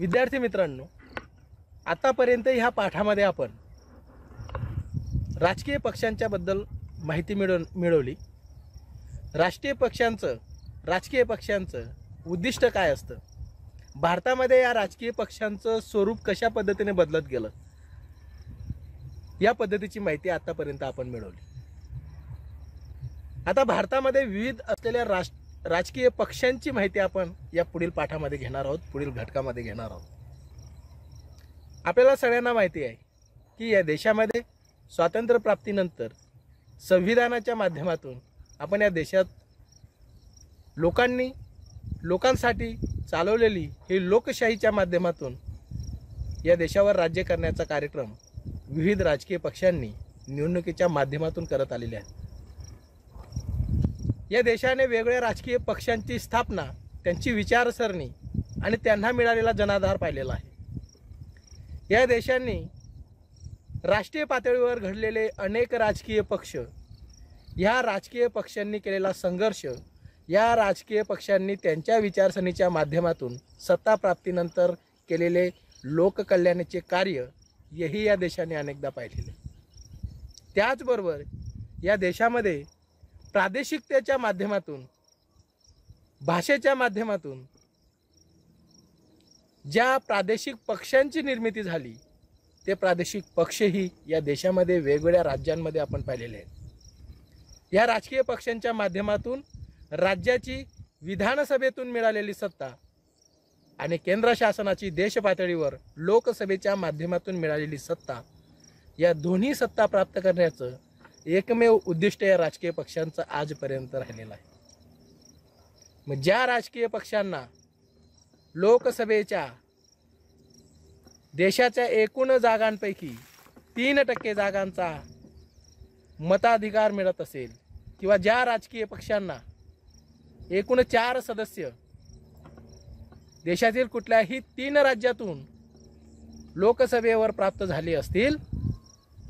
विद्यार्थी मित्रांनो आतापर्यंत ह्या पाठामध्ये आपण राजकीय पक्षांच्याबद्दल माहिती मिळव मिळवली राष्ट्रीय पक्षांचं राजकीय पक्षांचं उद्दिष्ट काय असतं भारतामध्ये या राजकीय पक्षांचं स्वरूप कशा पद्धतीने बदलत गेलं या पद्धतीची माहिती आतापर्यंत आपण मिळवली आता भारतामध्ये विविध असलेल्या राष्ट्र राजकीय पक्षांची माहिती आपण या पुढील पाठामध्ये घेणार आहोत पुढील घटकामध्ये घेणार आहोत आपल्याला सगळ्यांना माहिती आहे की या देशामध्ये स्वातंत्र्यप्राप्तीनंतर संविधानाच्या माध्यमातून आपण या देशात लोकांनी लोकांसाठी चालवलेली ही लोकशाहीच्या माध्यमातून या देशावर राज्य करण्याचा कार्यक्रम विविध राजकीय पक्षांनी निवडणुकीच्या माध्यमातून करत आलेले आहेत या देशाने वेगळ्या राजकीय पक्षांची स्थापना त्यांची विचारसरणी आणि त्यांना मिळालेला जनाधार पाहिलेला आहे या देशांनी राष्ट्रीय पातळीवर घडलेले अनेक राजकीय पक्ष या राजकीय पक्षांनी केलेला संघर्ष या राजकीय पक्षांनी त्यांच्या विचारसरणीच्या माध्यमातून सत्ताप्राप्तीनंतर केलेले लोककल्याणाचे कार्य हेही या देशाने अनेकदा पाहिलेले त्याचबरोबर या देशामध्ये प्रादेशिकतेच्या माध्यमातून भाषेच्या माध्यमातून ज्या प्रादेशिक पक्षांची निर्मिती झाली ते प्रादेशिक पक्षही या देशामध्ये वेगवेगळ्या राज्यांमध्ये आपण पाहिलेले आहेत या राजकीय पक्षांच्या माध्यमातून राज्याची विधानसभेतून मिळालेली सत्ता आणि केंद्र शासनाची देशपातळीवर लोकसभेच्या माध्यमातून मिळालेली सत्ता या दोन्ही सत्ता प्राप्त करण्याचं एकमेव उद्दिष्ट या राजकीय पक्षांचं आजपर्यंत राहिलेलं आहे मग ज्या राजकीय पक्षांना लोकसभेच्या देशाच्या एकूण जागांपैकी तीन टक्के जागांचा मताधिकार मिळत असेल किंवा ज्या राजकीय पक्षांना एकूण चार सदस्य देशातील कुठल्याही तीन राज्यातून लोकसभेवर प्राप्त झाले असतील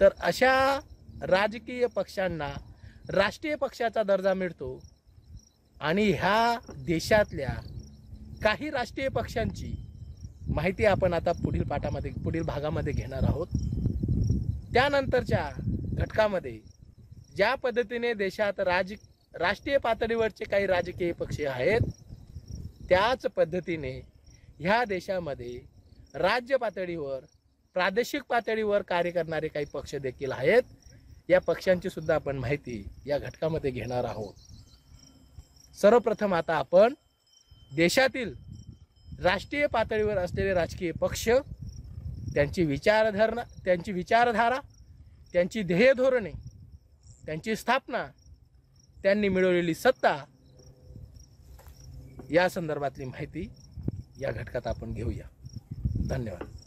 तर अशा राजकीय पक्षांना राष्ट्रीय पक्षाचा दर्जा मिळतो आणि ह्या देशातल्या काही राष्ट्रीय पक्षांची माहिती आपण आता पुढील पाठामध्ये पुढील भागामध्ये घेणार आहोत त्यानंतरच्या घटकामध्ये ज्या पद्धतीने देशात राज राष्ट्रीय पातळीवरचे काही राजकीय पक्ष आहेत त्याच पद्धतीने ह्या देशामध्ये राज्य पातळीवर प्रादेशिक पातळीवर कार्य करणारे काही पक्ष देखील आहेत या पक्ष्यांची सुद्धा आपण माहिती या घटकामध्ये घेणार आहोत सर्वप्रथम आता आपण देशातील राष्ट्रीय पातळीवर असलेले राजकीय पक्ष त्यांची विचारधारणा त्यांची विचारधारा त्यांची ध्येय धोरणे त्यांची स्थापना त्यांनी मिळवलेली सत्ता या संदर्भातली माहिती या घटकात आपण घेऊया धन्यवाद